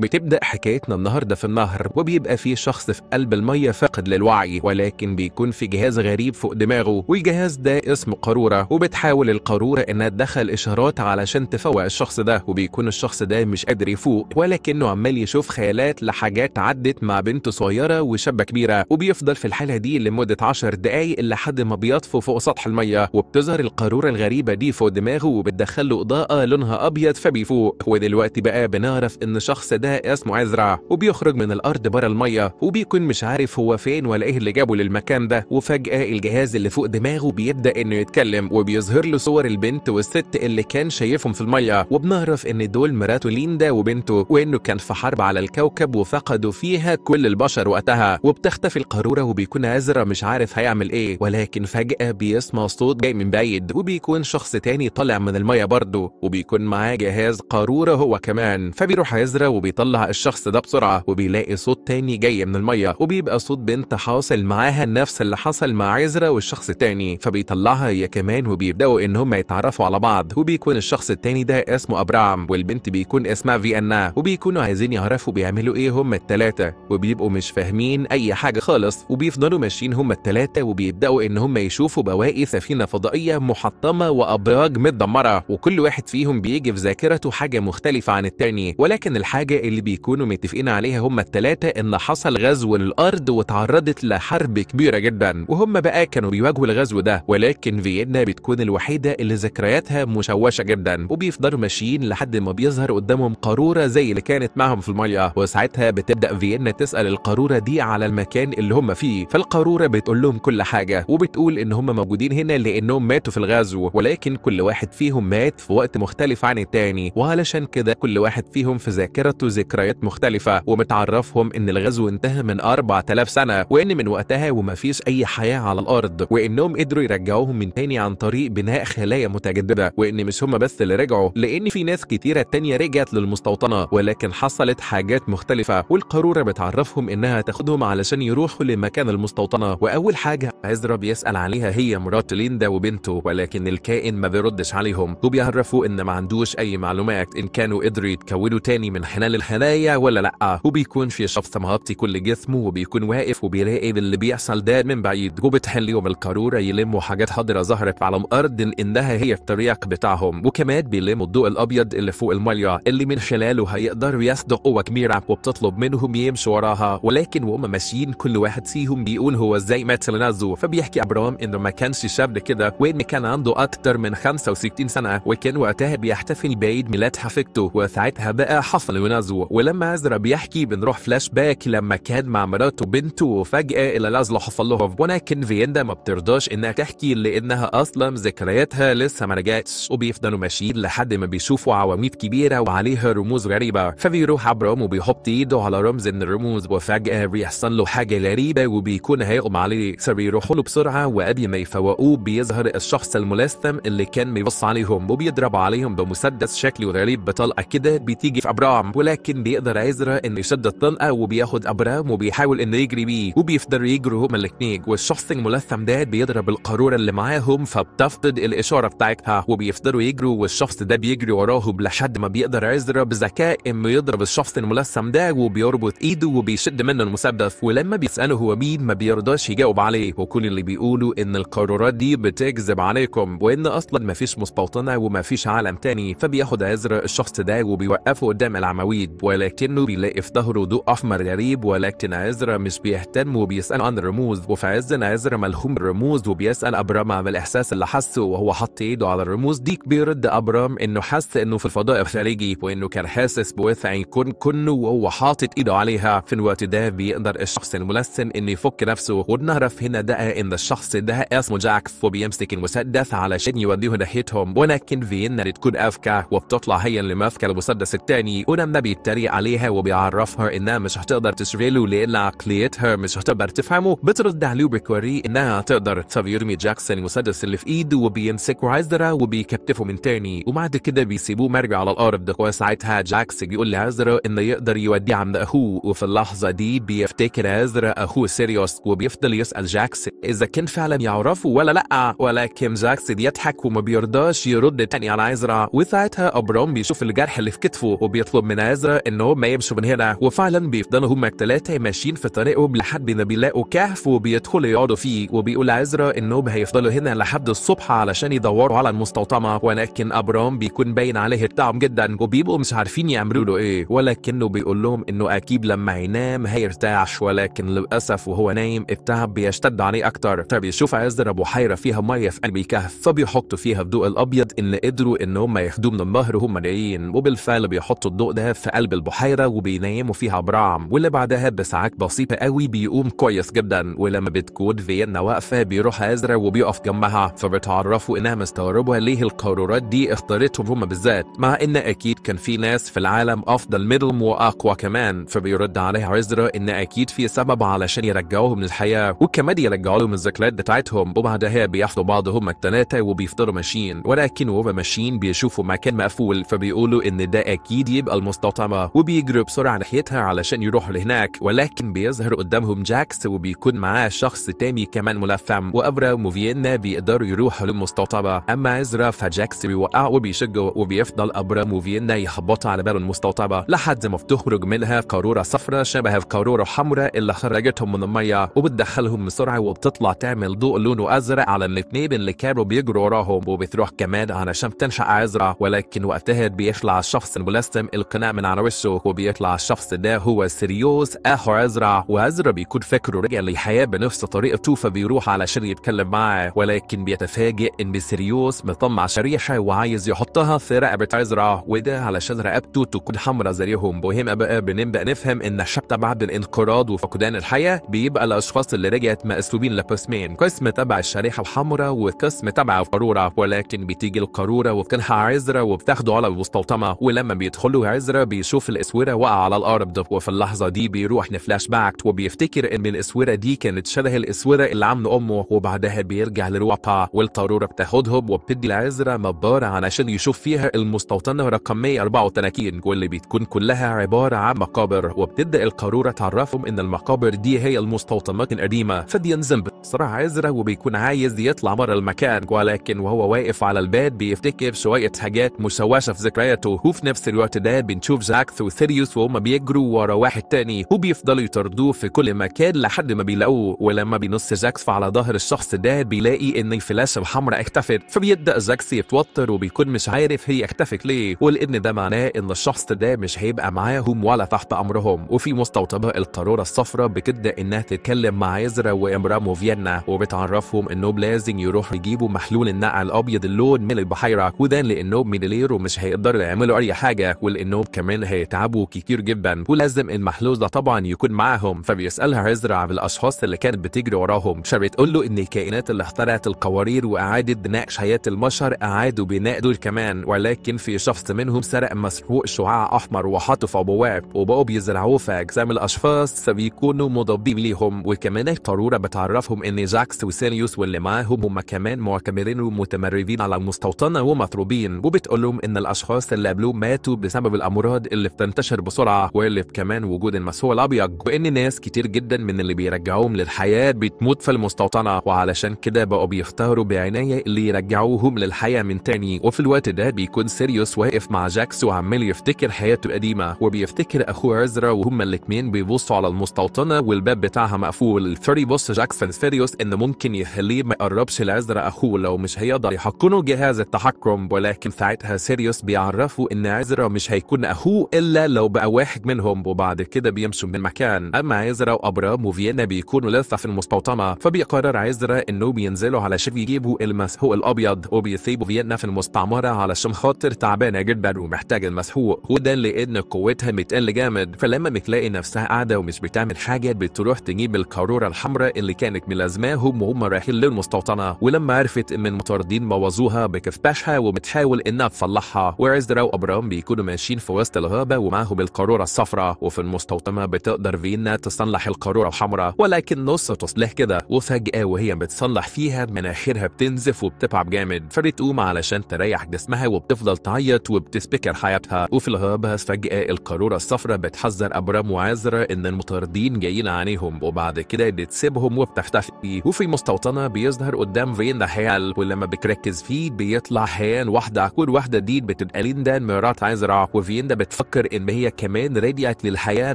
بتبدأ حكايتنا النهاردة في النهر وبيبقى في شخص في قلب المية فاقد للوعي ولكن بيكون في جهاز غريب فوق دماغه والجهاز ده اسمه قارورة وبتحاول القارورة انها تدخل اشارات علشان تفوق الشخص ده وبيكون الشخص ده مش قادر يفوق ولكنه عمال يشوف خيالات لحاجات عدت مع بنت صغيرة وشابة كبيرة وبيفضل في الحالة دي لمدة 10 دقايق لحد ما بيطفو فوق سطح المية وبتظهر القارورة الغريبة دي فوق دماغه وبتدخل له إضاءة لونها أبيض فبيفوق ودلوقتي بقى بنعرف إن الشخص ده اسمه عزرع وبيخرج من الارض بره الميه وبيكون مش عارف هو فين ولا ايه اللي جابه للمكان ده وفجاه الجهاز اللي فوق دماغه بيبدا انه يتكلم وبيظهر له صور البنت والست اللي كان شايفهم في الميه وبنعرف ان دول مراته ليندا وبنته وانه كان في حرب على الكوكب وفقدوا فيها كل البشر وقتها وبتختفي القاروره وبيكون عزرع مش عارف هيعمل ايه ولكن فجاه بيسمع صوت جاي من بعيد وبيكون شخص تاني طالع من الميه برضه وبيكون معاه جهاز قاروره هو كمان فبيروح عزرع وبي بيطلع الشخص ده بسرعة وبيلاقي صوت تاني جاي من المية وبيبقى صوت بنت حاصل معاها نفس اللي حصل مع عزرة والشخص التاني فبيطلعها هي كمان وبيبدأوا إن هم يتعرفوا على بعض وبيكون الشخص التاني ده اسمه أبرام والبنت بيكون اسمها فيانا وبيكونوا عايزين يعرفوا بيعملوا إيه هم التلاتة وبيبقوا مش فاهمين أي حاجة خالص وبيفضلوا ماشيين هم التلاتة وبيبدأوا إن هم يشوفوا بواقي سفينة فضائية محطمة وأبراج متدمرة وكل واحد فيهم بيجي في ذاكرته حاجة مختلفة عن التاني ولكن الحاجة اللي بيكونوا متفقين عليها هما التلاتة إن حصل غزو للأرض وتعرضت لحرب كبيرة جدا وهم بقى كانوا بيواجهوا الغزو ده ولكن فيينا بتكون الوحيدة اللي ذكرياتها مشوشة جدا وبيفضلوا ماشيين لحد ما بيظهر قدامهم قارورة زي اللي كانت معهم في المية وساعتها بتبدأ فيينا تسأل القارورة دي على المكان اللي هم فيه فالقارورة بتقول لهم كل حاجة وبتقول إن هم موجودين هنا لأنهم ماتوا في الغزو ولكن كل واحد فيهم مات في وقت مختلف عن التاني وعلشان كده كل واحد فيهم في ذاكرته ذكريات مختلفة ومتعرفهم ان الغزو انتهى من 4000 سنة وان من وقتها وما فيش اي حياة على الارض وانهم قدروا يرجعوهم من تاني عن طريق بناء خلايا متجددة وان مش هم بس اللي رجعوا لان في ناس كتيرة تانية رجعت للمستوطنة ولكن حصلت حاجات مختلفة والقارورة بتعرفهم انها تاخدهم علشان يروحوا لمكان المستوطنة واول حاجة عزرا بيسأل عليها هي مرات ليندا وبنته ولكن الكائن ما بيردش عليهم وبيعرفوا ان ما عندوش اي معلومات ان كانوا قدروا يتكونوا تاني من خلال الخلايا ولا لأ وبيكون في شفط مغطي كل جسمه وبيكون واقف وبيراقب اللي بيحصل ده من بعيد وبتحل يوم القارورة يلموا حاجات حاضرة ظهرت على الأرض لأنها هي الطريق بتاعهم وكمان بيلموا الضوء الأبيض اللي فوق المية اللي من خلاله هيقدروا ياخدوا قوة كبيرة وبتطلب منهم يمشوا وراها ولكن وهم ماشيين كل واحد فيهم بيقول هو ازاي مات لنازو فبيحكي أبرام إنه ما كانش شاب كده وإن كان عنده أكتر من 65 سنة وكان وقتها بيحتفل بعيد ميلاد حفيدته وساعتها بقى حصل لنازو الموضوع ولما عزرا بيحكي بنروح فلاش باك لما كان مع مراته وبنته وفجأة اللي لازلو حصل لهم ولكن فيندا ما بترضاش انها تحكي لانها اصلا ذكرياتها لسه ما رجعتش وبيفضلوا ماشيين لحد ما بيشوفوا عواميد كبيرة وعليها رموز غريبة فبيروح عبرهم وبيحط ايده على رمز من الرموز وفجأة بيحصل له حاجة غريبة وبيكون هيغمى عليه فبيروحوا له بسرعة وقبل ما يفوقوه بيظهر الشخص الملثم اللي كان بيبص عليهم وبيضرب عليهم بمسدس شكله غريب بطلقة كده بتيجي في ابرام ولكن لكن بيقدر عزرا انه يشد الطلقه وبياخد ابرام وبيحاول انه يجري بيه وبيفضلوا يجروا هما الاثنين والشخص الملثم ده بيضرب القاروره اللي معاهم فبتفقد الاشاره بتاعتها وبيفضلوا يجروا والشخص ده بيجري وراهم لحد ما بيقدر عزرا بذكاء انه يضرب الشخص الملثم ده وبيربط ايده وبيشد منه المسدس ولما بيساله هو مين ما بيرضاش يجاوب عليه وكل اللي بيقولوا ان القارورات دي بتكذب عليكم وان اصلا مفيش مستوطنه ومفيش عالم تاني فبياخد عزرا الشخص ده وبيوقفه قدام العواميد البيت طيب، ولكنه بيلاقي في ظهره ضوء أحمر غريب ولكن عزرا مش بيهتم وبيسأل عن الرموز وفي عز عزرا ملهوم بالرموز وبيسأل أبرام عن الإحساس اللي حسه وهو حط إيده على الرموز ديك بيرد أبرام إنه حس إنه في الفضاء الخارجي وإنه كان حاسس بوسع الكون كنه وهو حاطط إيده عليها في الوقت ده بيقدر الشخص الملسن إنه يفك نفسه وبنعرف هنا ده إن الشخص ده اسمه جاكس وبيمسك المسدس علشان يوديه ناحيتهم ولكن فينا تكون أفكا وبتطلع هي اللي ماسكة المسدس الثاني ولما بيت بيتريق عليها وبيعرفها انها مش هتقدر تشغله لان عقليتها مش هتقدر تفهمه بترد عليه وبتوريه انها تقدر يرمي جاكسون المسدس اللي في ايده وبيمسكه عزرا وبيكتفه من تاني وبعد كده بيسيبوه مرمي على الارض وساعتها جاكس بيقول لعزرا انه يقدر يوديه عند اخوه وفي اللحظه دي بيفتكر عزرا اخوه سيريوس وبيفضل يسال جاكس اذا كان فعلا يعرفه ولا لا ولكن جاكس بيضحك وما بيرضاش يرد تاني على عزرا وساعتها ابرام بيشوف الجرح اللي في كتفه وبيطلب من عزرا الفكرة إنهم ما يمشوا من هنا وفعلا بيفضلوا هما التلاتة ماشيين في طريقهم لحد ما بيلاقوا كهف وبيدخلوا يقعدوا فيه وبيقول عزرا إنهم هيفضلوا هنا لحد الصبح علشان يدوروا على المستوطنه ولكن أبرام بيكون باين عليه التعب جدا وبيبقوا مش عارفين يعملوا له إيه ولكنه بيقول لهم إنه أكيد لما هينام هيرتاح ولكن للأسف وهو نايم التعب بيشتد عليه أكتر فبيشوف عزرا بحيرة فيها مية في قلب الكهف فبيحطوا فيها الضوء الأبيض إن قدروا إن هم ياخدوه من النهر وهم نايمين وبالفعل بيحطوا الضوء ده في في قلب البحيرة وبيناموا فيها برعم واللي بعدها بساعات بسيطة قوي بيقوم كويس جدا ولما بتكون فيينا واقفة بيروح عزرا وبيقف جنبها فبتعرفوا انها مستغربة ليه القرارات دي اختارتهم هما بالذات مع ان اكيد كان في ناس في العالم افضل منهم واقوى كمان فبيرد عليها عزرا ان اكيد في سبب علشان يرجعوهم للحياة وكمان يرجعوا لهم الذكريات بتاعتهم وبعدها بياخدوا بعض هما التلاتة وبيفضلوا ماشيين ولكن وهما ماشيين بيشوفوا مكان مقفول فبيقولوا ان ده اكيد يبقى المستوطن المطعمة وبيجري بسرعة ناحيتها علشان يروح لهناك ولكن بيظهر قدامهم جاكس وبيكون معاه شخص تاني كمان ملثم وأبرا وفيينا بيقدروا يروحوا للمستوطبة أما عزرا فجاكس بيوقع وبيشج وبيفضل أبرا وفيينا يخبطوا على باب المستوطبة لحد ما بتخرج منها قارورة صفراء شبه قارورة حمراء اللي خرجتهم من المية وبتدخلهم بسرعة وبتطلع تعمل ضوء لونه أزرق على الاتنين اللي كانوا بيجروا وراهم وبتروح كمان علشان تنشأ عزرا ولكن وقتها بيخلع الشخص الملثم القناع من على وشه وبيطلع الشخص ده هو سيريوس اخو ازرع وازرع بيكون فاكره رجع للحياه بنفس طريقته فبيروح علشان يتكلم معاه ولكن بيتفاجئ ان سيريوس مطمع شريحه وعايز يحطها في رقبه ازرع وده علشان رقبته تكون حمراء زيهم وهنا بقى بنبدا نفهم ان حتى بعد الانقراض وفقدان الحياه بيبقى الاشخاص اللي رجعت مقسومين لقسمين قسم تبع الشريحه الحمراء وقسم تبع القاروره ولكن بتيجي القاروره وبتنحى عزرا وبتاخده على المستوطنه ولما بيدخلوا عزرا بي بيشوف الاسوره واقعه على الارض وفي اللحظه دي بيروح لفلاش باك وبيفتكر ان الاسوره دي كانت شبه الاسوره اللي عمل امه وبعدها بيرجع للواقع والقاروره بتاخدهم وبتدي العزرة مبارة علشان يشوف فيها المستوطنه رقم 134 واللي بتكون كلها عباره عن مقابر وبتبدا القاروره تعرفهم ان المقابر دي هي المستوطنات القديمه فبينذنب صراع عزرة وبيكون عايز يطلع بره المكان ولكن وهو واقف على الباب بيفتكر شويه حاجات مشوشه في ذكرياته وفي نفس الوقت ده بنشوف جاكس وسيريوس وهما بيجروا ورا واحد تاني وبيفضلوا يطاردوه في كل مكان لحد ما بيلاقوه ولما بينص زاكس على ظهر الشخص ده بيلاقي ان الفلاشه الحمراء اختفت فبيبدا زاكس يتوتر وبيكون مش عارف هي اختفت ليه ولان ده معناه ان الشخص ده مش هيبقى معاهم ولا تحت امرهم وفي مستوطبه القاروره الصفراء بتبدا انها تتكلم مع عزرا وامرام وفيينا وبتعرفهم انهم لازم يروحوا يجيبوا محلول النقع الابيض اللون من البحيره وده لانهم ميدليرو مش هيقدروا يعملوا اي حاجه ولانهم كمان كان هيتعبوا كتير جدا ولازم المحلوس ده طبعا يكون معاهم فبيسالها عزرا عن الاشخاص اللي كانت بتجري وراهم فبتقول له ان الكائنات اللي اخترعت القوارير واعاده بناء حياه البشر اعادوا بناء دول كمان ولكن في شخص منهم سرق مسروق شعاع احمر وحطه في ابواب وبقوا بيزرعوه في اجسام الاشخاص فبيكونوا مضادين ليهم وكمان القاروره بتعرفهم ان جاكس وسيريوس واللي معاهم هم كمان معتمرين ومتمردين على المستوطنه ومطروبين وبتقول لهم ان الاشخاص اللي قبلوه ماتوا بسبب الامراض اللي بتنتشر بسرعه واللي كمان وجود المسيح الابيض وان ناس كتير جدا من اللي بيرجعوهم للحياه بتموت في المستوطنه وعلشان كده بقوا بيختاروا بعنايه اللي يرجعوهم للحياه من تاني وفي الوقت ده بيكون سيريوس واقف مع جاكس وعمال يفتكر حياته القديمه وبيفتكر اخوه عزرا وهما الاتنين بيبصوا على المستوطنه والباب بتاعها مقفول ثري بص جاكسون سيريوس ان ممكن يخليه ما يقربش لعزرا اخوه لو مش هيقدر يحقنه جهاز التحكم ولكن ساعتها سيريوس بيعرفه ان عزرا مش هيكون اخوه إلا لو بقى واحد منهم وبعد كده بيمشوا من المكان أما عزرا وأبرام وفيينا بيكونوا لسه في المستوطنة فبيقرر عزرا إنه بينزلوا علشان يجيبوا المسحوق الأبيض وبيسيبوا فيينا في المستعمرة علشان خاطر تعبانة جدا ومحتاجة المسحوق وده لأن قوتها بتقل جامد فلما بتلاقي نفسها قاعدة ومش بتعمل حاجة بتروح تجيب القارورة الحمراء اللي كانت ملازماهم وهم رايحين للمستوطنة ولما عرفت إن المطاردين بوظوها بكفباشها وبتحاول إنها تصلحها وعزرا وأبرام بيكونوا ماشيين في وسط الغابة ومعه بالقارورة الصفراء وفي المستوطنة بتقدر فينا تصلح القارورة الحمراء ولكن نص تصليح كده وفجأة وهي بتصلح فيها مناخيرها بتنزف وبتتعب جامد فبتقوم علشان تريح جسمها وبتفضل تعيط وبتسبكر حياتها وفي الغابة فجأة القارورة الصفراء بتحذر أبرام وعزرا إن المطاردين جايين عليهم وبعد كده بتسيبهم وبتختفي وفي مستوطنة بيظهر قدام فينا حيال ولما بتركز فيه بيطلع حيان واحدة والواحدة دي بتبقى ليندا مرات عزرا وفيندا بت بتفكر إن هي كمان رجعت للحياة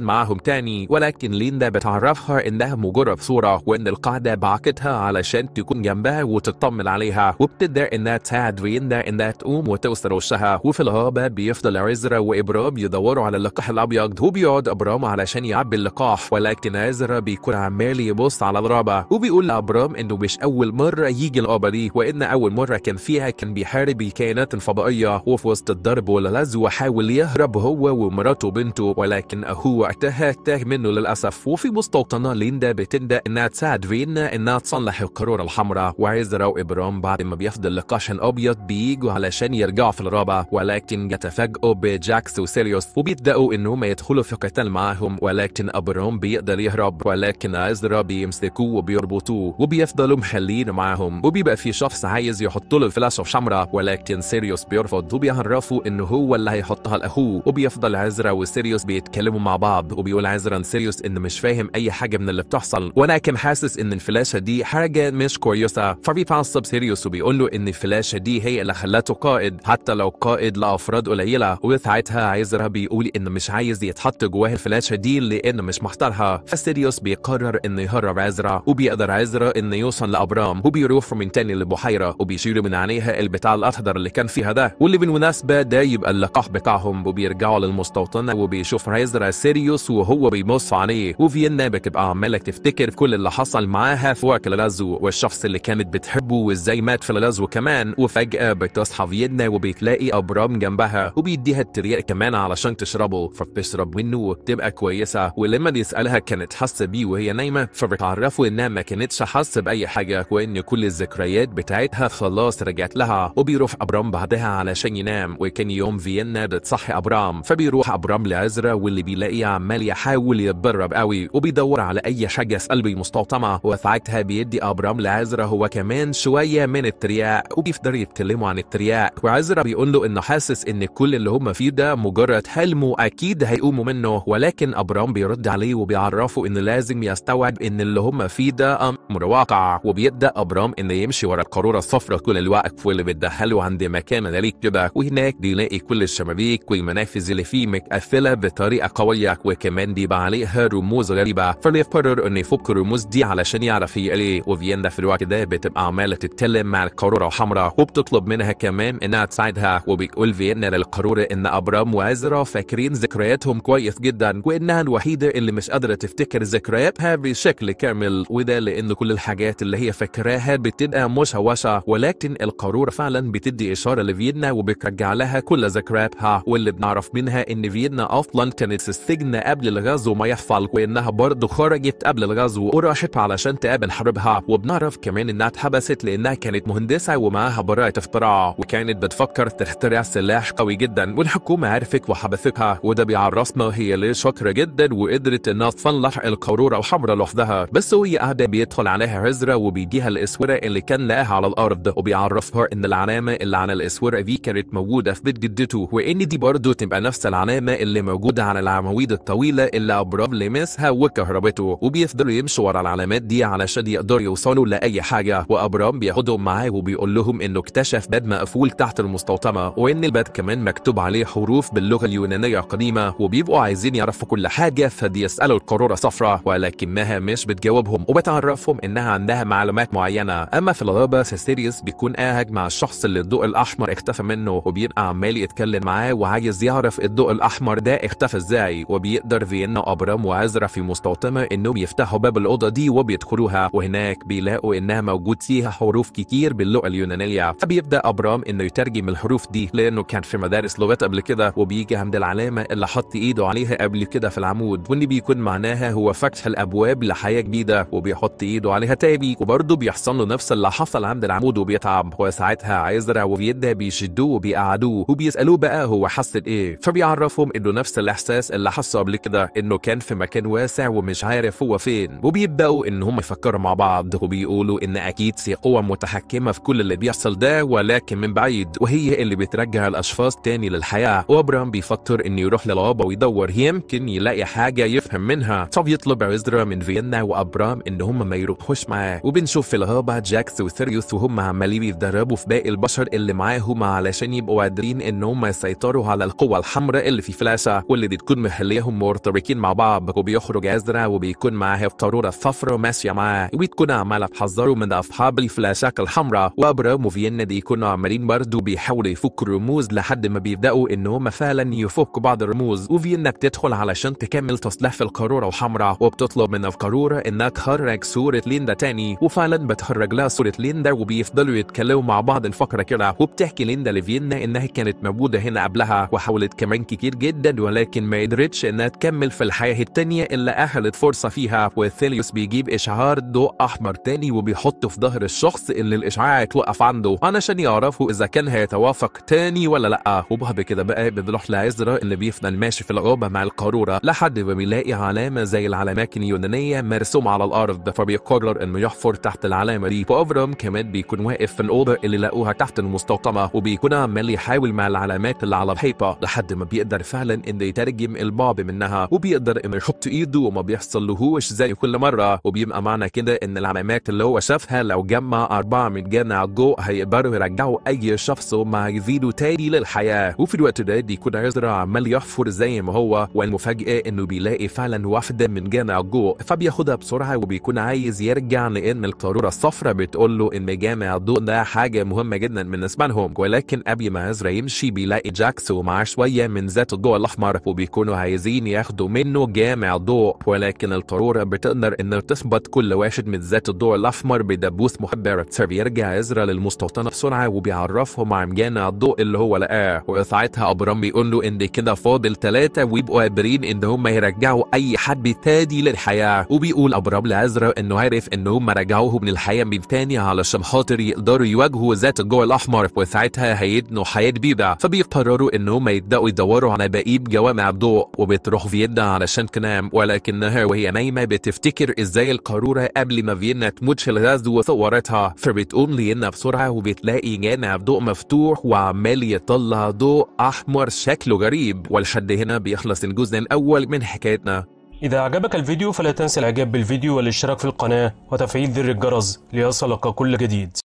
معهم تاني ولكن ليندا بتعرفها إنها مجرد صورة وإن القاعدة بعكتها علشان تكون جنبها وتطمن عليها وبتقدر إنها تساعد ليندا إنها تقوم وتوصل وشها وفي الغابة بيفضل عزرا وإبرام يدوروا على اللقاح الأبيض وبيقعد إبرام علشان يعبي اللقاح ولكن عزرا بيكون عمال يبص على الغابة وبيقول لأبرام إنه مش أول مرة يجي الغابة دي وإن أول مرة كان فيها كان بيحارب الكائنات الفضائية وفي وسط الضرب والغزو حاول يهرب هو ومراته وبنته ولكن هو وقتها تاه منه للأسف وفي مستوطنة ليندا بتبدأ إنها تساعد فينا إنها تصلح القارورة الحمراء وعزرا وإبرام بعد ما بيفضل لقاش ابيض بييجوا علشان يرجعوا في الرابع ولكن يتفاجئوا بجاكس وسيريوس وبيبدأوا إنهم يدخلوا في قتال معاهم ولكن أبرام بيقدر يهرب ولكن عزرا بيمسكوه وبيربطوه وبيفضلوا محلين معاهم وبيبقى في شخص عايز يحط له فلاشة شمرة ولكن سيريوس بيرفض وبيعرفه إن هو اللي هيحطها لأخوه وبيفضل عزرا وسيريوس بيتكلموا مع بعض وبيقول عزرا سيريوس ان مش فاهم اي حاجه من اللي بتحصل وانا كان حاسس ان الفلاشه دي حاجه مش كويسه فبيتعصب سيريوس وبيقول له ان الفلاشه دي هي اللي خلته قائد حتى لو قائد لافراد قليله وساعتها عزرا بيقول ان مش عايز يتحط جواه الفلاشه دي لان مش محتارها فسيريوس بيقرر انه يهرب عزرا وبيقدر عزرا انه يوصل لابرام وبيروحوا من تاني للبحيره وبيشيلوا من عليها البتاع الاخضر اللي كان فيها ده واللي بالمناسبه ده يبقى اللقاح بتاعهم وبيرجع بيرجعوا للمستوطنة وبيشوف هيزرع سيريوس وهو بيمص عليه وفيينا بتبقى عمالة تفتكر كل اللي حصل معاها في وقت الغزو والشخص اللي كانت بتحبه وازاي مات في الغزو كمان وفجأة بتصحى فيينا وبتلاقي أبرام جنبها وبيديها التريق كمان علشان تشربه فبتشرب منه وبتبقى كويسة ولما بيسألها كانت حاسة بيه وهي نايمة فبتعرفه إنها ما كانتش حاسة بأي حاجة وإن كل الذكريات بتاعتها خلاص رجعت لها وبيروح أبرام بعدها علشان ينام وكان يوم فيينا بتصحي أبرام الحرام فبيروح ابرام لعزرة واللي بيلاقيه عمال يحاول يتدرب قوي وبيدور على اي حاجة قلبي مستوطمة وساعتها بيدي ابرام لعزرة هو كمان شوية من الترياق وبيفضل يتكلموا عن الترياق وعزرة بيقول له انه حاسس ان كل اللي هم فيه ده مجرد حلم واكيد هيقوموا منه ولكن ابرام بيرد عليه وبيعرفه ان لازم يستوعب ان اللي هم فيه ده امر واقع وبيبدا ابرام انه يمشي ورا القاروره الصفراء كل الوقت واللي بتدخله عند مكان غريب كده وهناك بيلاقي كل الشبابيك والمنافذ اللي فيه متقفلة بطريقة قوية وكمان بيبقى عليها رموز غريبة فاللي يقرر انه يفك الرموز دي علشان يعرف هي ايه وفيينا في الوقت ده بتبقى عمالة تتكلم مع القارورة الحمراء وبتطلب منها كمان انها تساعدها وبيقول فيينا للقارورة ان ابرام وعزرا فاكرين ذكرياتهم كويس جدا وانها الوحيدة اللي مش قادرة تفتكر ذكرياتها بشكل كامل وده لان كل الحاجات اللي هي فاكراها بتبقى مشوشة ولكن القارورة فعلا بتدي اشارة لفيينا وبترجع لها كل ذكرياتها واللي بنعرف منها ان فيينا اصلا كانت في السجن قبل الغزو ما يحصل وانها برضه خرجت قبل الغزو وراشت علشان تقابل حربها وبنعرف كمان انها اتحبست لانها كانت مهندسه ومعاها براءه اختراع وكانت بتفكر تخترع سلاح قوي جدا والحكومه عرفت وحبستها وده بيعرفنا هي ليه شاطره جدا وقدرت انها تصلح القاروره الحمراء لوحدها بس وهي قاعده بيدخل عليها عزره وبيديها الاسوره اللي كان لقاها على الارض وبيعرفها ان العلامه اللي على الاسوره دي كانت موجوده في بيت جدته وان دي برضه تبقى بتبقى نفس العلامة اللي موجودة على العواميد الطويلة اللي أبرام لمسها وكهربته وبيفضلوا يمشوا ورا العلامات دي علشان يقدروا يوصلوا لأي حاجة وأبرام بياخدهم معاه وبيقول لهم إنه اكتشف باب مقفول تحت المستوطنة وإن الباب كمان مكتوب عليه حروف باللغة اليونانية القديمة وبيبقوا عايزين يعرفوا كل حاجة فبيسألوا القارورة صفراء ولكنها مش بتجاوبهم وبتعرفهم إنها عندها معلومات معينة أما في الغابة سيسيريوس بيكون قاعد مع الشخص اللي الضوء الأحمر اختفى منه وبيبقى عمال يتكلم معاه وعايز يعرف عارف الضوء الأحمر ده اختفى ازاي وبيقدر فيينا أبرام وعزرا في مستوطنة إنهم يفتحوا باب الأوضة دي وبيدخلوها وهناك بيلاقوا إنها موجود فيها حروف كتير باللغة اليونانية فبيبدأ أبرام إنه يترجم الحروف دي لأنه كان في مدارس لغات قبل كده وبيجي عند العلامة اللي حط إيده عليها قبل كده في العمود واللي بيكون معناها هو فتح الأبواب لحياة جديدة وبيحط إيده عليها تاني وبرضه بيحصل له نفس اللي حصل عند العمود وبيتعب وساعتها عزرا وفيدا بيشدوه وبيقعدوه وبيسألوه بقى هو حس بإيه فبيعرفهم انه نفس الاحساس اللي حسه قبل كده انه كان في مكان واسع ومش عارف هو فين وبيبداوا ان هم يفكروا مع بعض وبيقولوا ان اكيد في قوى متحكمه في كل اللي بيحصل ده ولكن من بعيد وهي اللي بترجع الاشخاص تاني للحياه وابرام بيفكر انه يروح للغابه ويدور يمكن يلاقي حاجه يفهم منها فبيطلب عزرا من فيينا وابرام ان هم ما يروحوش معاه وبنشوف في الغابه جاكس وثيريوس وهم عمالين بيتدربوا في باقي البشر اللي معاهم علشان يبقوا قادرين ان هم يسيطروا على القوى الحمراء اللي في فلاسة واللي دي تكون مهليهم مرتبكين مع بعض وبيخرج أزرق وبيكون معاها قارورة الصفراء ماشية معاه وبتكون عمالة تحذره من أصحاب الفلاسات الحمراء وأبرام وفيينا دي يكونوا عمالين برضه بيحاولوا يفكوا الرموز لحد ما بيبدأوا إن هما فعلا يفكوا بعض الرموز وفيينا بتدخل علشان تكمل تصليح في القارورة الحمراء وبتطلب من القارورة إنها تخرج صورة ليندا تاني وفعلا بتخرج لها صورة ليندا وبيفضلوا يتكلموا مع بعض الفقرة كده وبتحكي ليندا لفيينا إنها كانت موجودة هنا قبلها وحاولت كمان كتير جدا ولكن ما قدرتش انها تكمل في الحياة التانية اللي اهلت فرصة فيها وثيليوس بيجيب اشعار ضوء احمر تاني وبيحطه في ظهر الشخص اللي الاشعاع اتوقف عنده علشان يعرفوا اذا كان هيتوافق تاني ولا لا وبعد كده بقى بنروح لعزرا اللي بيفضل ماشي في الغابة مع القارورة لحد ما بيلاقي علامة زي العلامات اليونانية مرسومة على الارض فبيقرر انه يحفر تحت العلامة دي وافرام كمان بيكون واقف في الاوضة اللي لقوها تحت المستوطنة وبيكون عمال يحاول مع العلامات اللي على الحيطة لحد قد ما بيقدر فعلا انه يترجم البعض منها وبيقدر انه يحط ايده وما بيحصل لهوش زي كل مره وبيبقى معنى كده ان العلامات اللي هو شافها لو جمع اربعه من جنع جو هيقدروا يرجعوا اي شخص وما يزيدوا تاني للحياه وفي الوقت ده بيكون عزرا عمال يحفر زي ما هو والمفاجاه انه بيلاقي فعلا واحده من جنع جو فبياخدها بسرعه وبيكون عايز يرجع لان القاروره الصفراء بتقول له ان جامع الضوء ده حاجه مهمه جدا بالنسبه لهم ولكن قبل ما عزرا يمشي بيلاقي جاكس ومعاه شويه شوية من ذات الضوء الاحمر وبيكونوا عايزين ياخدوا منه جامع ضوء ولكن القارورة بتقدر ان تثبت كل واحد من ذات الضوء الاحمر بدبوس مخبر فبيرجع بيرجع عزرا للمستوطنة بسرعة وبيعرفهم عن جامع الضوء اللي هو لقاه وساعتها ابرام بيقول له ان كده فاضل ثلاثة ويبقوا قادرين ان هم يرجعوا اي حد تاني للحياة وبيقول ابرام لعزرا انه عارف ان هم رجعوه من الحياة من تاني علشان خاطر يقدروا يواجهوا ذات الضوء الاحمر وساعتها هيدنوا حياة جديدة فبيقرروا ان هم يبداوا ويدوروا على باقي جوامع الضوء وبتروح فيينا علشان تنام ولكنها وهي نايمة بتفتكر ازاي القارورة قبل ما فيينا تموتش الغاز وصورتها فبتقوم لينا بسرعة وبتلاقي جامع الضوء مفتوح وعمال يطلع ضوء أحمر شكله غريب ولحد هنا بيخلص الجزء الأول من حكايتنا إذا أعجبك الفيديو فلا تنسى الإعجاب بالفيديو والاشتراك في القناة وتفعيل زر الجرس ليصلك كل جديد